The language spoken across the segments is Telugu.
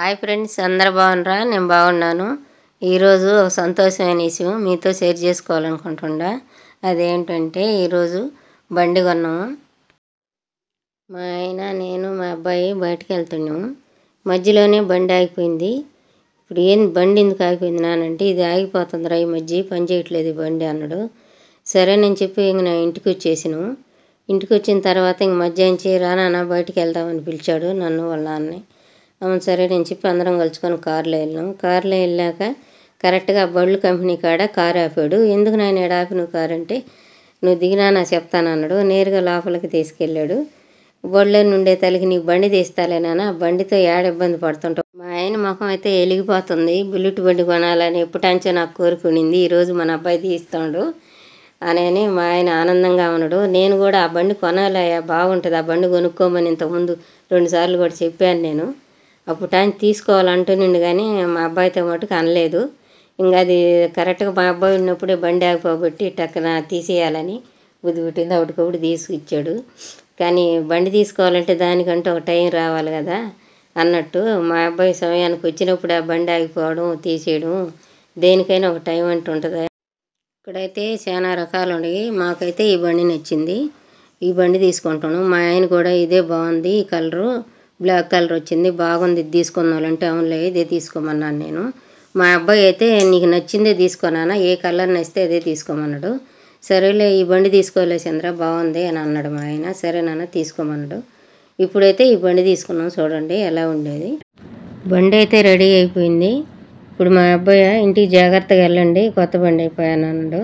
హాయ్ ఫ్రెండ్స్ అందరు బాగున్నారా నేను బాగున్నాను ఈరోజు ఒక సంతోషమైన విషయం మీతో షేర్ చేసుకోవాలనుకుంటుండా అదేంటంటే ఈరోజు బండి కొన్నాము మా ఆయన నేను మా అబ్బాయి బయటకు వెళ్తున్నాము మధ్యలోనే బండి ఆగిపోయింది ఇప్పుడు ఏం బండి ఎందుకు ఆగిపోయింది నానంటే ఇది ఆగిపోతుందిరా ఈ మధ్య పని చేయట్లేదు బండి అన్నాడు సరే నేను చెప్పి ఇంక నా ఇంటికి వచ్చేసాను ఇంటికి వచ్చిన తర్వాత ఇంక చేయి రా నాన్న బయటికి వెళ్దామని పిలిచాడు నన్ను వాళ్ళ నాన్నని అవును సరే నేను చెప్పి అందరం కలుసుకొని కారులో వెళ్ళాం కారులో వెళ్ళాక కరెక్ట్గా బళ్ళు కంపెనీ కాడ కారు ఆపాడు ఎందుకు నాయన ఇక్కడ ఆపి నువ్వు కారు అంటే నువ్వు దిగినా నా చెప్తాను అన్నాడు నేరుగా లోపలికి తీసుకెళ్ళాడు బళ్ళో నుండే తలకి నీ బండి తీస్తాలేనా నాన్న బండితో ఏడ ఇబ్బంది పడుతుంటావు మా ఆయన ముఖం అయితే ఎలిగిపోతుంది బుల్లెట్ బండి కొనాలని ఎప్పుటంచో నాకు కోరుకునింది ఈరోజు మన అబ్బాయి తీస్తాడు అని మా ఆయన ఆనందంగా ఉన్నాడు నేను కూడా ఆ బండి కొనాలయ్యా బాగుంటుంది ఆ బండి కొనుక్కోమని ఇంతకుముందు రెండుసార్లు కూడా చెప్పాను నేను అప్పుడు టైం తీసుకోవాలంటున్నాడు కానీ మా అబ్బాయితో మటుకు అనలేదు ఇంకా అది కరెక్ట్గా మా అబ్బాయి ఉన్నప్పుడే బండి ఆగిపోబట్టి టక్కున తీసేయాలని బుద్ధి పుట్టింది అప్పటికప్పుడు తీసుకిచ్చాడు కానీ బండి తీసుకోవాలంటే దానికంటే ఒక టైం రావాలి కదా అన్నట్టు మా అబ్బాయి సమయానికి వచ్చినప్పుడు ఆ బండి ఆగిపోవడం తీసేయడం దేనికైనా ఒక టైం అంటూ ఉంటుంది ఇక్కడైతే చాలా రకాలు ఉన్నాయి మాకైతే ఈ బండి నచ్చింది ఈ బండి తీసుకుంటాను మా ఆయన కూడా ఇదే బాగుంది ఈ కలరు బ్లాక్ కలర్ వచ్చింది బాగుంది ఇది తీసుకుందామంటే అవునులే ఇదే తీసుకోమన్నాను నేను మా అబ్బాయి అయితే నీకు నచ్చిందే తీసుకోనానా ఏ కలర్ నచ్చితే అదే తీసుకోమన్నాడు సరేలే ఈ బండి తీసుకోలే చంద్ర బాగుంది అని అన్నాడు మా ఆయన సరే నాన్న తీసుకోమన్నాడు ఇప్పుడైతే ఈ బండి తీసుకున్నాం చూడండి ఎలా ఉండేది బండి అయితే రెడీ అయిపోయింది ఇప్పుడు మా అబ్బాయి ఇంటికి జాగ్రత్తగా వెళ్ళండి కొత్త బండి అయిపోయాను అన్నాడు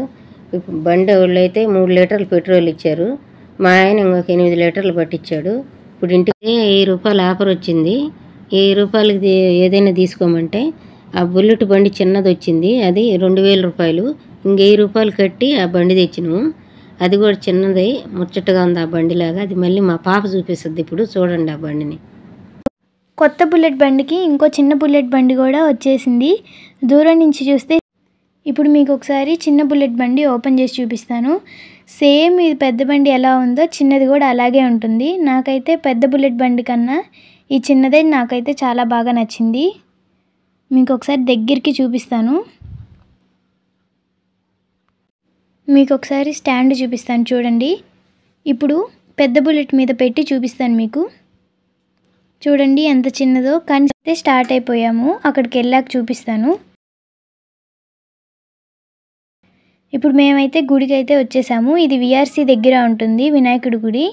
ఇప్పుడు బండి వాళ్ళు అయితే మూడు లీటర్లు పెట్రోల్ ఇచ్చారు మా ఆయన ఇంకొక ఎనిమిది లీటర్లు పట్టించాడు ఇప్పుడు ఇంటికి వెయ్యి రూపాయలు ఆఫర్ వచ్చింది వెయ్యి రూపాయలకి ఏదైనా తీసుకోమంటే ఆ బుల్లెట్ బండి చిన్నది వచ్చింది అది రెండు వేల రూపాయలు వెయ్యి రూపాయలు కట్టి ఆ బండి తెచ్చినాము అది కూడా చిన్నది ముచ్చటగా ఉంది ఆ బండిలాగా అది మళ్ళీ మా పాప చూపిస్తుంది ఇప్పుడు చూడండి ఆ బండిని కొత్త బుల్లెట్ బండికి ఇంకో చిన్న బుల్లెట్ బండి కూడా వచ్చేసింది దూరం నుంచి చూస్తే ఇప్పుడు మీకు ఒకసారి చిన్న బుల్లెట్ బండి ఓపెన్ చేసి చూపిస్తాను సేమ్ ఇది పెద్ద బండి ఎలా ఉందో చిన్నది కూడా అలాగే ఉంటుంది నాకైతే పెద్ద బుల్లెట్ బండి కన్నా ఈ చిన్నదే నాకైతే చాలా బాగా నచ్చింది మీకు ఒకసారి దగ్గరికి చూపిస్తాను మీకు ఒకసారి స్టాండ్ చూపిస్తాను చూడండి ఇప్పుడు పెద్ద బుల్లెట్ మీద పెట్టి చూపిస్తాను మీకు చూడండి ఎంత చిన్నదో కానీ స్టార్ట్ అయిపోయాము అక్కడికి వెళ్ళాక చూపిస్తాను ఇప్పుడు మేమైతే గుడికి అయితే వచ్చేసాము ఇది విఆర్సి దగ్గర ఉంటుంది వినాయకుడి గుడి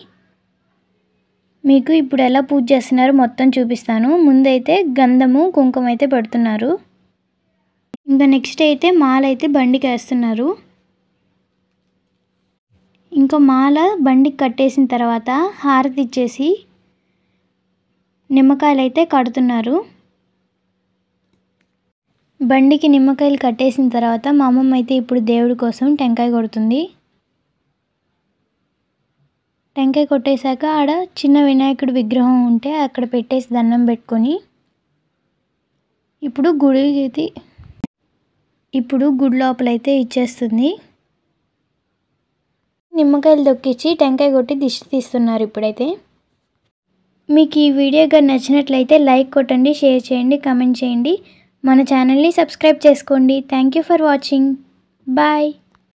మీకు ఇప్పుడు ఎలా పూజ చేస్తున్నారో మొత్తం చూపిస్తాను ముందైతే గంధము కుంకుమ అయితే పెడుతున్నారు ఇంకా నెక్స్ట్ అయితే మాల అయితే బండికి వేస్తున్నారు ఇంకా మాల బండికి కట్టేసిన తర్వాత హారతి ఇచ్చేసి నిమ్మకాయలు అయితే కడుతున్నారు బండికి నిమ్మకాయలు కట్టేసిన తర్వాత మా అమ్మమ్మ అయితే ఇప్పుడు దేవుడి కోసం టెంకాయ కొడుతుంది టెంకాయ కొట్టేశాక ఆడ చిన్న వినాయకుడి విగ్రహం ఉంటే అక్కడ పెట్టేసి దండం పెట్టుకొని ఇప్పుడు గుడి అయితే ఇప్పుడు గుడి లోపలైతే ఇచ్చేస్తుంది నిమ్మకాయలు దొక్కిచ్చి టెంకాయ కొట్టి దిష్టి తీస్తున్నారు ఇప్పుడైతే మీకు ఈ వీడియో నచ్చినట్లయితే లైక్ కొట్టండి షేర్ చేయండి కమెంట్ చేయండి మన ఛానల్ని సబ్స్క్రైబ్ చేసుకోండి thank you for watching bye